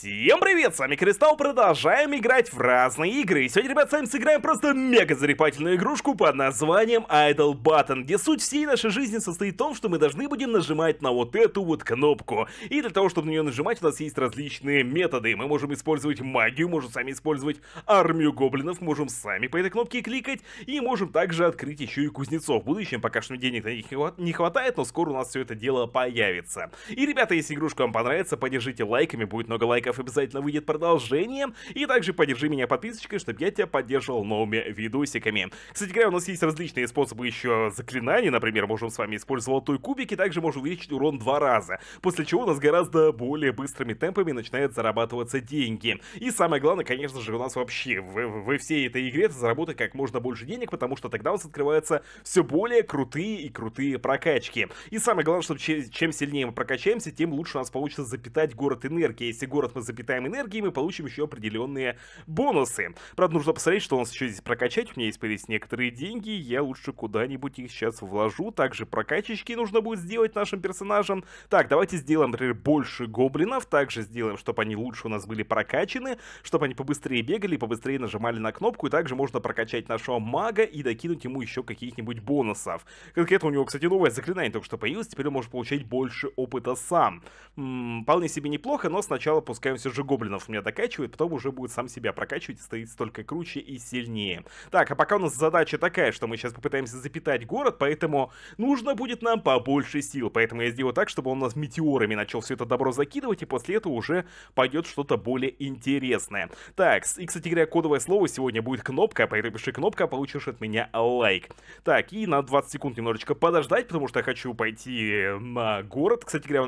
Всем привет, с вами Кристалл, продолжаем играть в разные игры. И сегодня, ребят, с вами сыграем просто мега зарепательную игрушку под названием Idle Button, где суть всей нашей жизни состоит в том, что мы должны будем нажимать на вот эту вот кнопку. И для того, чтобы на нее нажимать, у нас есть различные методы. Мы можем использовать магию, можем сами использовать армию гоблинов, можем сами по этой кнопке кликать, и можем также открыть еще и кузнецов. В будущем пока что денег на них не хватает, но скоро у нас все это дело появится. И, ребята, если игрушка вам понравится, поддержите лайками, будет много лайков роликов обязательно выйдет продолжение. И также поддержи меня подписочкой, чтобы я тебя поддерживал новыми видосиками. Кстати говоря, у нас есть различные способы еще заклинаний. Например, можем с вами использовать той кубики, также можем увеличить урон два раза. После чего у нас гораздо более быстрыми темпами начинают зарабатываться деньги. И самое главное, конечно же, у нас вообще в, во всей этой игре заработать как можно больше денег, потому что тогда у нас открываются все более крутые и крутые прокачки. И самое главное, что чем сильнее мы прокачаемся, тем лучше у нас получится запитать город энергии. Если город мы мы типа, запитаем энергией, мы получим еще определенные бонусы. Правда, нужно посмотреть, что у нас еще здесь прокачать. У меня есть появились некоторые деньги, я лучше куда-нибудь их сейчас вложу. Также прокачечки нужно будет сделать нашим персонажам. Так, давайте сделаем, например, больше гоблинов. Также сделаем, чтобы они лучше у нас были прокачаны, чтобы они побыстрее бегали, побыстрее нажимали на кнопку. И также можно прокачать нашего мага и докинуть ему еще каких-нибудь бонусов. Конкретно у него, кстати, новое заклинание только что появилось. Теперь он может получать больше опыта сам. М -м, вполне себе неплохо, но сначала пускай все же гоблинов у меня докачивает, потом уже будет сам себя прокачивать, и стоит столько круче и сильнее. Так, а пока у нас задача такая, что мы сейчас попытаемся запитать город, поэтому нужно будет нам побольше сил. Поэтому я сделаю так, чтобы он у нас метеорами начал все это добро закидывать, и после этого уже пойдет что-то более интересное. Так, и, кстати говоря, кодовое слово сегодня будет кнопка, поэтому пиши кнопка, получишь от меня лайк. Так, и на 20 секунд немножечко подождать, потому что я хочу пойти э, на город. Кстати говоря,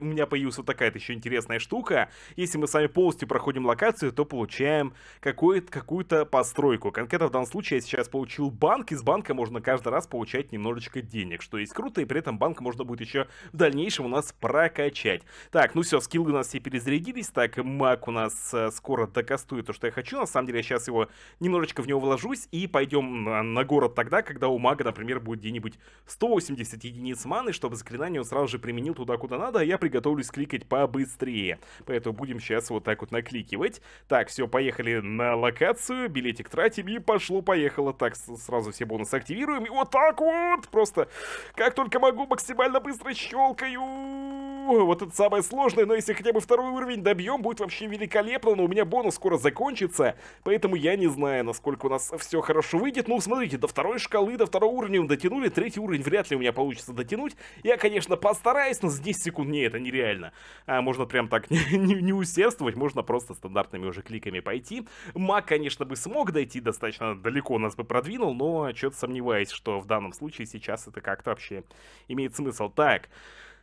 у меня появилась вот такая-то еще интересная штука. Если если мы с вами полностью проходим локацию, то получаем какую-то постройку. Конкретно в данном случае я сейчас получил банк, из банка можно каждый раз получать немножечко денег, что есть круто, и при этом банк можно будет еще в дальнейшем у нас прокачать. Так, ну все, скиллы у нас все перезарядились, так, маг у нас э, скоро докастует то, что я хочу, на самом деле я сейчас его немножечко в него вложусь, и пойдем на, город тогда, когда у мага, например, будет где-нибудь 180 единиц маны, чтобы заклинание он сразу же применил туда, куда надо, а я приготовлюсь кликать побыстрее. Поэтому будем сейчас вот так вот накликивать. Так, все, поехали на локацию, билетик тратим и пошло-поехало. Так, сразу все бонусы активируем и вот так вот просто, как только могу, максимально быстро щелкаю вот это самое сложное, но если хотя бы второй уровень добьем, будет вообще великолепно, но у меня бонус скоро закончится, поэтому я не знаю, насколько у нас все хорошо выйдет. Ну, смотрите, до второй шкалы, до второго уровня мы дотянули, третий уровень вряд ли у меня получится дотянуть. Я, конечно, постараюсь, но за 10 секунд, не, это нереально. А, можно прям так не, не, не усердствовать, можно просто стандартными уже кликами пойти. Маг, конечно, бы смог дойти достаточно далеко, нас бы продвинул, но что-то сомневаюсь, что в данном случае сейчас это как-то вообще имеет смысл. Так,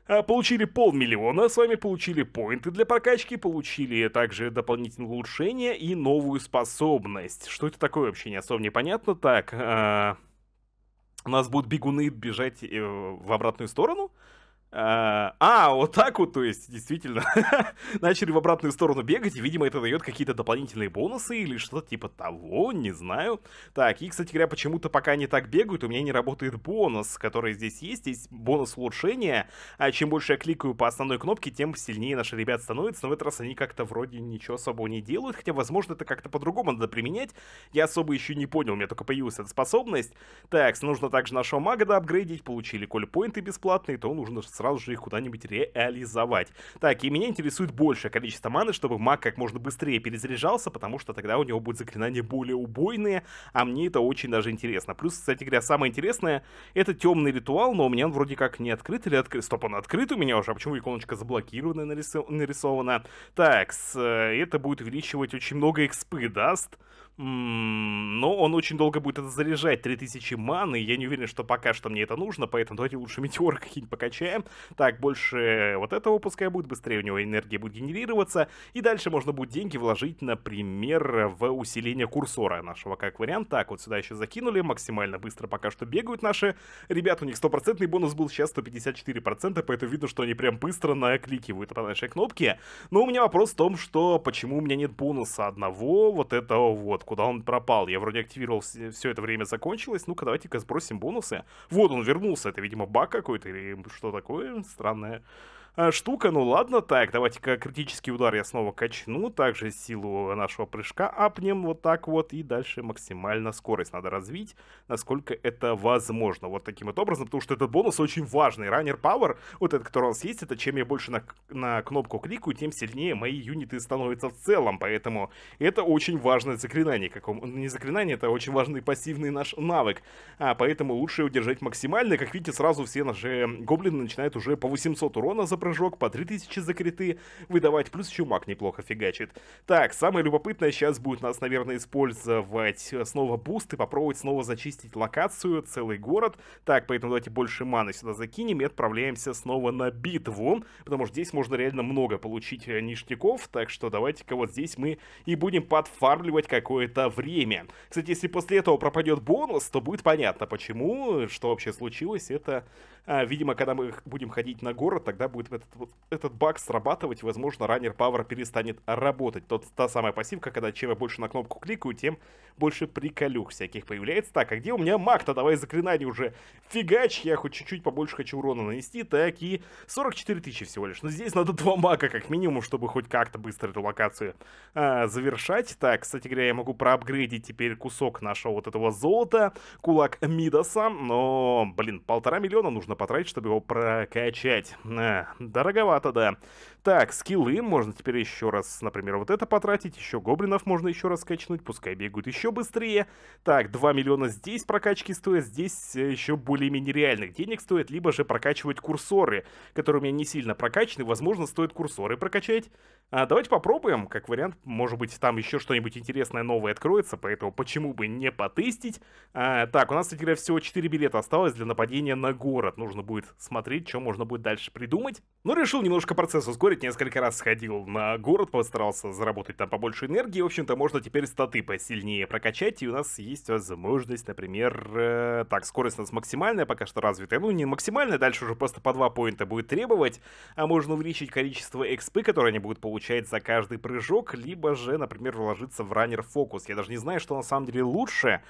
а, получили полмиллиона, с вами получили поинты для прокачки, получили также дополнительные улучшения и новую способность. Что это такое вообще, не особо непонятно. Так, а, у нас будут бегуны бежать э, в обратную сторону, Э, а, вот так вот, то есть, действительно, начали в обратную сторону бегать, и, видимо, это дает какие-то дополнительные бонусы или что-то типа того, не знаю. Так, и, кстати говоря, почему-то пока они так бегают, у меня не работает бонус, который здесь есть, есть бонус улучшения, а чем больше я кликаю по основной кнопке, тем сильнее наши ребят становятся, но в этот раз они как-то вроде ничего особо не делают, хотя, возможно, это как-то по-другому надо применять, я особо еще не понял, у меня только появилась эта способность. Так, нужно также нашего мага доапгрейдить, получили коль бесплатные, то нужно сразу же их куда-нибудь реализовать. Так, и меня интересует большее количество маны, чтобы маг как можно быстрее перезаряжался, потому что тогда у него будет заклинания более убойные, а мне это очень даже интересно. Плюс, кстати говоря, самое интересное, это темный ритуал, но у меня он вроде как не открыт или открыт. Стоп, он открыт у меня уже, а почему иконочка заблокированная нарисована? Так, э, это будет увеличивать очень много экспы, даст но он очень долго будет это заряжать, 3000 маны, я не уверен, что пока что мне это нужно, поэтому давайте лучше метеоры какие-нибудь покачаем. Так, больше вот этого пускай будет, быстрее у него энергия будет генерироваться, и дальше можно будет деньги вложить, например, в усиление курсора нашего, как вариант. Так, вот сюда еще закинули, максимально быстро пока что бегают наши ребята, у них стопроцентный бонус был сейчас 154%, поэтому видно, что они прям быстро накликивают по нашей кнопке. Но у меня вопрос в том, что почему у меня нет бонуса одного вот этого вот вот, куда он пропал. Я вроде активировал, все это время закончилось. Ну-ка, давайте-ка сбросим бонусы. Вот он вернулся. Это, видимо, баг какой-то или что такое странное. А, штука. Ну ладно, так, давайте-ка критический удар я снова качну. Также силу нашего прыжка апнем вот так вот. И дальше максимально скорость надо развить, насколько это возможно. Вот таким вот образом, потому что этот бонус очень важный. Раннер Power, вот этот, который у нас есть, это чем я больше на, на кнопку кликаю, тем сильнее мои юниты становятся в целом. Поэтому это очень важное заклинание. Каком... Не заклинание, это очень важный пассивный наш навык. А, поэтому лучше удержать максимально. Как видите, сразу все наши гоблины начинают уже по 800 урона за прыжок, по 3000 закрыты выдавать, плюс еще маг неплохо фигачит. Так, самое любопытное сейчас будет нас, наверное, использовать э, снова буст и попробовать снова зачистить локацию, целый город. Так, поэтому давайте больше маны сюда закинем и отправляемся снова на битву, потому что здесь можно реально много получить э, ништяков, так что давайте-ка вот здесь мы и будем подфармливать какое-то время. Кстати, если после этого пропадет бонус, то будет понятно, почему, что вообще случилось. Это, а, видимо, когда мы будем ходить на город, тогда будет этот, этот баг срабатывать, возможно, раннер пауэр перестанет работать. Тот, та самая пассивка, когда чем я больше на кнопку кликаю, тем больше приколюх всяких появляется. Так, а где у меня маг-то? Давай заклинание уже. Фигач, я хоть чуть-чуть побольше хочу урона нанести. Так, и 44 тысячи всего лишь. Но здесь надо два мага как минимум, чтобы хоть как-то быстро эту локацию а, завершать. Так, кстати говоря, я могу проапгрейдить теперь кусок нашего вот этого золота, кулак Мидаса. Но, блин, полтора миллиона нужно потратить, чтобы его прокачать. А, Дороговато, да. Так, скиллы можно теперь еще раз, например, вот это потратить. Еще гоблинов можно еще раз качнуть, пускай бегают еще быстрее. Так, 2 миллиона здесь прокачки стоят, здесь э, еще более-менее реальных денег стоит. Либо же прокачивать курсоры, которые у меня не сильно прокачаны. Возможно, стоит курсоры прокачать. А давайте попробуем, как вариант. Может быть, там еще что-нибудь интересное новое откроется, поэтому почему бы не потестить. А, так, у нас, кстати говоря, всего 4 билета осталось для нападения на город. Нужно будет смотреть, что можно будет дальше придумать. Но ну, решил немножко процесс ускорить поспорить, несколько раз сходил на город, постарался заработать там побольше энергии. В общем-то, можно теперь статы посильнее прокачать, и у нас есть возможность, например... Э, так, скорость у нас максимальная, пока что развитая. Ну, не максимальная, дальше уже просто по два поинта будет требовать. А можно увеличить количество экспы, которые они будут получать за каждый прыжок, либо же, например, вложиться в раннер фокус. Я даже не знаю, что на самом деле лучше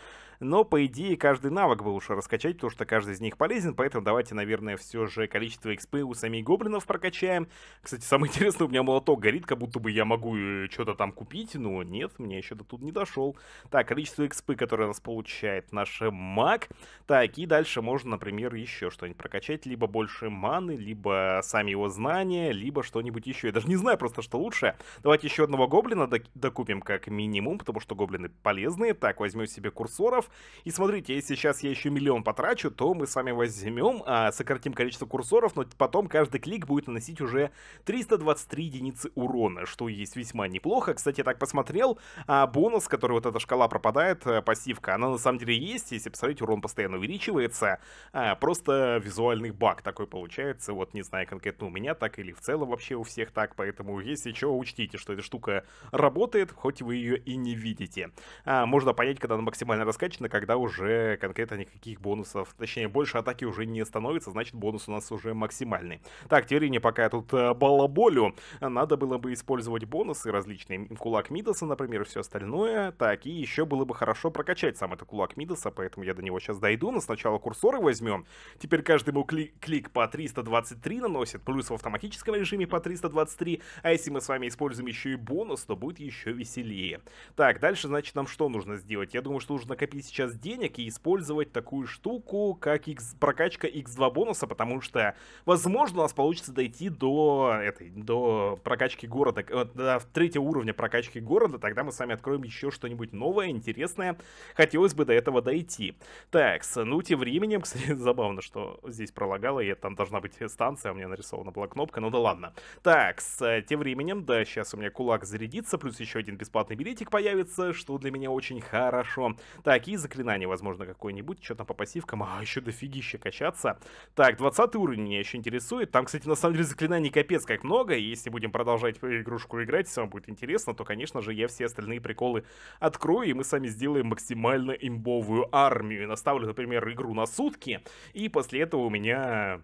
но, по идее, каждый навык бы лучше раскачать, потому что каждый из них полезен, поэтому давайте, наверное, все же количество экспы у самих гоблинов прокачаем. Кстати, самое интересное, у меня молоток горит, как будто бы я могу э, что-то там купить, но нет, мне еще до тут не дошел. Так, количество экспы, которое у нас получает наш маг. Так, и дальше можно, например, еще что-нибудь прокачать, либо больше маны, либо сами его знания, либо что-нибудь еще. Я даже не знаю просто, что лучше. Давайте еще одного гоблина докупим как минимум, потому что гоблины полезные. Так, возьмем себе курсоров. И смотрите, если сейчас я еще миллион потрачу, то мы с вами возьмем, а, сократим количество курсоров, но потом каждый клик будет наносить уже 323 единицы урона, что есть весьма неплохо. Кстати, я так посмотрел, а бонус, который вот эта шкала пропадает, э, пассивка, она на самом деле есть, если посмотреть, урон постоянно увеличивается, а, просто визуальный баг такой получается, вот не знаю конкретно у меня так или в целом вообще у всех так, поэтому если что, учтите, что эта штука работает, хоть вы ее и не видите. А, можно понять, когда она максимально раскачана, Особенно, когда уже конкретно никаких бонусов, точнее, больше атаки уже не становится, значит, бонус у нас уже максимальный. Так, Тирине пока я тут э, балаболю. Надо было бы использовать бонусы различные. Кулак Мидаса, например, и все остальное. Так, и еще было бы хорошо прокачать сам этот кулак Мидаса, поэтому я до него сейчас дойду. Но сначала курсоры возьмем. Теперь каждому кли клик по 323 наносит, плюс в автоматическом режиме по 323. А если мы с вами используем еще и бонус, то будет еще веселее. Так, дальше, значит, нам что нужно сделать? Я думаю, что нужно копить сейчас денег и использовать такую штуку, как X, прокачка X2 бонуса, потому что, возможно, у нас получится дойти до этой, до прокачки города, до третьего уровня прокачки города, тогда мы с вами откроем еще что-нибудь новое, интересное. Хотелось бы до этого дойти. Так, ну, тем временем, кстати, забавно, что здесь пролагало, и там должна быть станция, у меня нарисована была кнопка, ну да ладно. Так, с тем временем, да, сейчас у меня кулак зарядится, плюс еще один бесплатный билетик появится, что для меня очень хорошо. Так, и очки, заклинание, возможно, какое-нибудь, что там по пассивкам, а еще дофигища качаться. Так, 20 уровень меня еще интересует. Там, кстати, на самом деле заклинаний капец как много, если будем продолжать игрушку играть, если вам будет интересно, то, конечно же, я все остальные приколы открою, и мы сами сделаем максимально имбовую армию. Наставлю, например, игру на сутки, и после этого у меня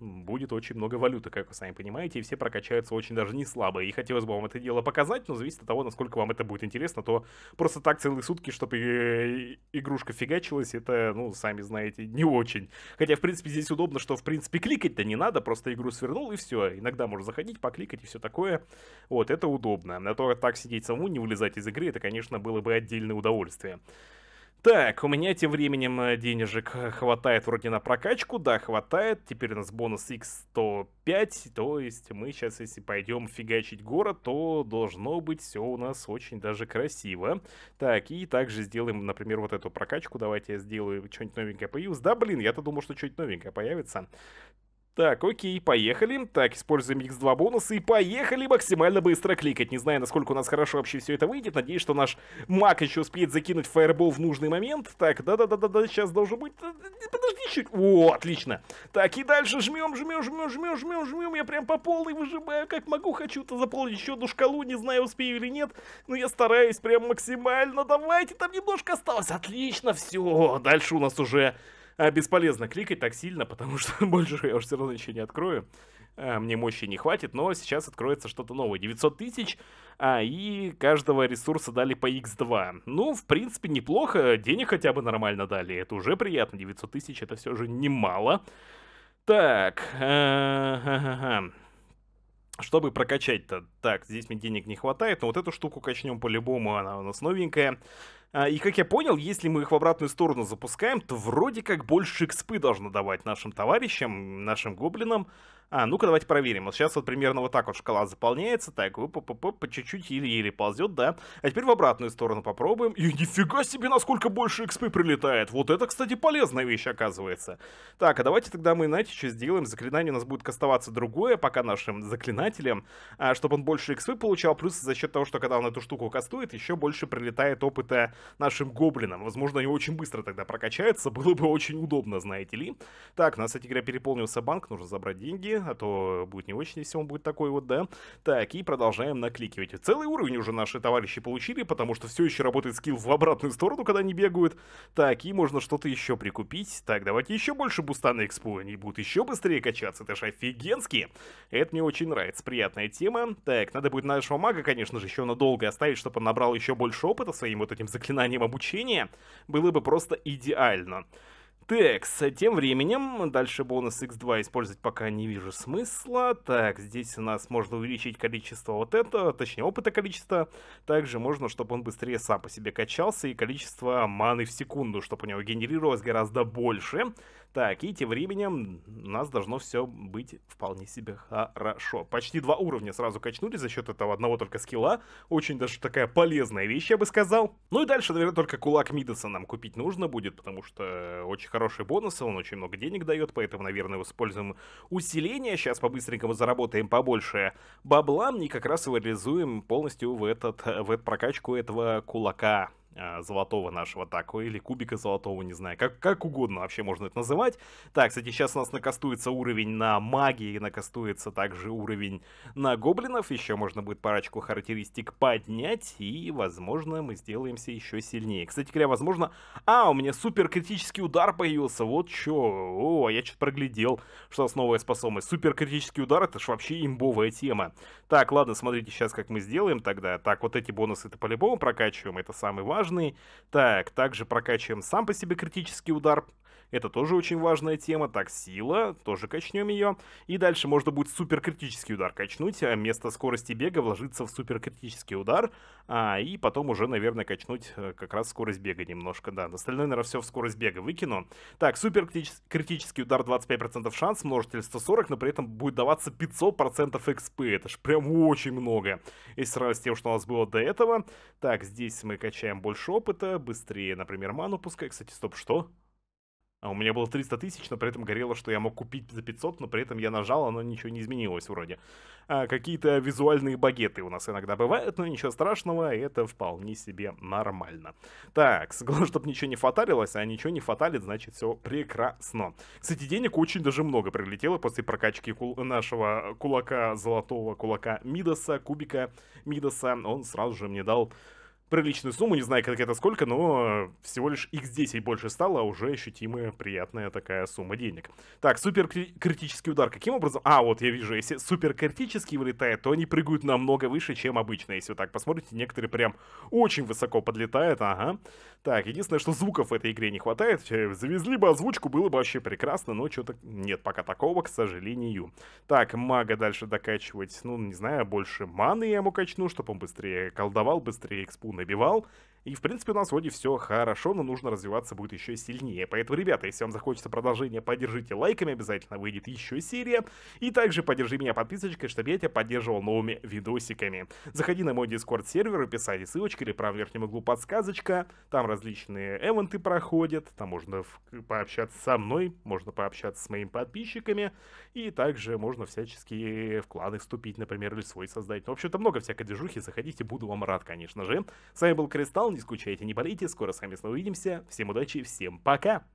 будет очень много валюты, как вы сами понимаете, и все прокачаются очень даже не слабо. И хотелось бы вам это дело показать, но зависит от того, насколько вам это будет интересно, то просто так целые сутки, чтобы э, игрушка фигачилась, это, ну, сами знаете, не очень. Хотя, в принципе, здесь удобно, что, в принципе, кликать-то не надо, просто игру свернул и все. Иногда можно заходить, покликать и все такое. Вот, это удобно. На то, так сидеть самому, не вылезать из игры, это, конечно, было бы отдельное удовольствие. Так, у меня тем временем э, денежек э, хватает вроде на прокачку, да, хватает. Теперь у нас бонус X105, то есть мы сейчас, если пойдем фигачить город, то должно быть все у нас очень даже красиво. Так, и также сделаем, например, вот эту прокачку. Давайте я сделаю что-нибудь новенькое появилось. Да, блин, я-то думал, что что-нибудь новенькое появится. Так, окей, поехали. Так, используем x2 бонусы и поехали максимально быстро кликать. Не знаю, насколько у нас хорошо вообще все это выйдет. Надеюсь, что наш маг еще успеет закинуть фаербол в нужный момент. Так, да-да-да-да-да, сейчас должен быть... Э, э, подожди чуть. О, отлично. Так, и дальше жмем, жмем, жмем, жмем, жмем, жмем. Я прям по полной выжимаю, как могу. Хочу-то заполнить еще одну шкалу, не знаю, успею или нет. Но я стараюсь прям максимально. Давайте, там немножко осталось. Отлично, все. Дальше у нас уже а бесполезно кликать так сильно, потому что больше я уже все равно ничего не открою. А, мне мощи не хватит, но сейчас откроется что-то новое. 900 тысяч, а, и каждого ресурса дали по x2. Ну, в принципе, неплохо, денег хотя бы нормально дали, это уже приятно. 900 тысяч это все же немало. Так, чтобы прокачать-то, так, здесь мне денег не хватает, но вот эту штуку качнем по-любому, она у нас новенькая. А, и как я понял, если мы их в обратную сторону запускаем, то вроде как больше экспы должно давать нашим товарищам, нашим гоблинам. А, ну-ка давайте проверим. Вот сейчас вот примерно вот так вот шкала заполняется. Так, по, чуть-чуть еле-еле ползет, да. А теперь в обратную сторону попробуем. И нифига себе, насколько больше экспы прилетает. Вот это, кстати, полезная вещь оказывается. Так, а давайте тогда мы, знаете, что сделаем. Заклинание у нас будет кастоваться другое, пока нашим заклинателем, а, чтобы он больше экспы получал. Плюс за счет того, что когда он эту штуку кастует, еще больше прилетает опыта нашим гоблинам. Возможно, они очень быстро тогда прокачаются. Было бы очень удобно, знаете ли. Так, у нас, кстати говоря, переполнился банк. Нужно забрать деньги а то будет не очень, если он будет такой вот, да. Так, и продолжаем накликивать. Целый уровень уже наши товарищи получили, потому что все еще работает скилл в обратную сторону, когда они бегают. Так, и можно что-то еще прикупить. Так, давайте еще больше буста на экспо, они будут еще быстрее качаться, это же офигенски. Это мне очень нравится, приятная тема. Так, надо будет нашего мага, конечно же, еще надолго оставить, чтобы он набрал еще больше опыта своим вот этим заклинанием обучения. Было бы просто идеально с Тем временем, дальше бонус x2 использовать пока не вижу смысла. Так, здесь у нас можно увеличить количество вот этого, точнее опыта количества. Также можно, чтобы он быстрее сам по себе качался и количество маны в секунду, чтобы у него генерировалось гораздо больше. Так, и тем временем у нас должно все быть вполне себе хорошо. Почти два уровня сразу качнули за счет этого одного только скилла. Очень даже такая полезная вещь, я бы сказал. Ну и дальше, наверное, только кулак Мидаса нам купить нужно будет, потому что очень хорошие бонусы, он очень много денег дает, поэтому, наверное, используем усиление. Сейчас по-быстренькому заработаем побольше бабла и как раз его реализуем полностью в, этот, в эту прокачку этого кулака. А, золотого нашего тако, или кубика золотого, не знаю, как, как угодно вообще можно это называть. Так, кстати, сейчас у нас накастуется уровень на магии, накастуется также уровень на гоблинов, еще можно будет парочку характеристик поднять, и, возможно, мы сделаемся еще сильнее. Кстати говоря, возможно... А, у меня супер критический удар появился, вот что о, я что-то проглядел, что у нас новая способность. Супер критический удар, это ж вообще имбовая тема. Так, ладно, смотрите сейчас, как мы сделаем тогда. Так, вот эти бонусы-то по-любому прокачиваем, это самый важный. Так, также прокачиваем сам по себе критический удар. Это тоже очень важная тема. Так, сила, тоже качнем ее. И дальше можно будет суперкритический удар качнуть, а вместо скорости бега вложиться в суперкритический удар, а, и потом уже, наверное, качнуть э, как раз скорость бега немножко, да. Остальное, наверное, все в скорость бега выкину. Так, суперкритический удар 25% шанс, множитель 140, но при этом будет даваться 500% XP. Это ж прям очень много. Если сравнивать с тем, что у нас было до этого. Так, здесь мы качаем больше опыта, быстрее, например, ману пускай. Кстати, стоп, что? А у меня было 300 тысяч, но при этом горело, что я мог купить за 500, но при этом я нажал, оно ничего не изменилось вроде. А какие-то визуальные багеты у нас иногда бывают, но ничего страшного, это вполне себе нормально. Так, главное, чтобы ничего не фаталилось, а ничего не фаталит, значит все прекрасно. Кстати, денег очень даже много прилетело после прокачки кул нашего кулака, золотого кулака Мидаса, кубика Мидаса. Он сразу же мне дал приличную сумму, не знаю, как это сколько, но всего лишь x10 больше стало, а уже ощутимая приятная такая сумма денег. Так, супер критический удар. Каким образом? А, вот я вижу, если супер критический вылетает, то они прыгают намного выше, чем обычно. Если вы так посмотрите, некоторые прям очень высоко подлетают, ага. Так, единственное, что звуков в этой игре не хватает. Э, завезли бы озвучку, было бы вообще прекрасно, но что-то нет пока такого, к сожалению. Так, мага дальше докачивать, ну, не знаю, больше маны я ему качну, чтобы он быстрее колдовал, быстрее экспун набивал, и, в принципе, у нас вроде все хорошо, но нужно развиваться будет еще сильнее. Поэтому, ребята, если вам захочется продолжение, поддержите лайками, обязательно выйдет еще серия. И также поддержи меня подписочкой, чтобы я тебя поддерживал новыми видосиками. Заходи на мой дискорд-сервер, описание ссылочки или правом верхнем углу подсказочка. Там различные эвенты проходят, там можно пообщаться со мной, можно пообщаться с моими подписчиками. И также можно всячески в кланы вступить, например, или свой создать. Ну, в общем-то, много всякой движухи, заходите, буду вам рад, конечно же. С вами был Кристалл, не скучайте, не болейте, скоро с вами снова увидимся. Всем удачи, всем пока!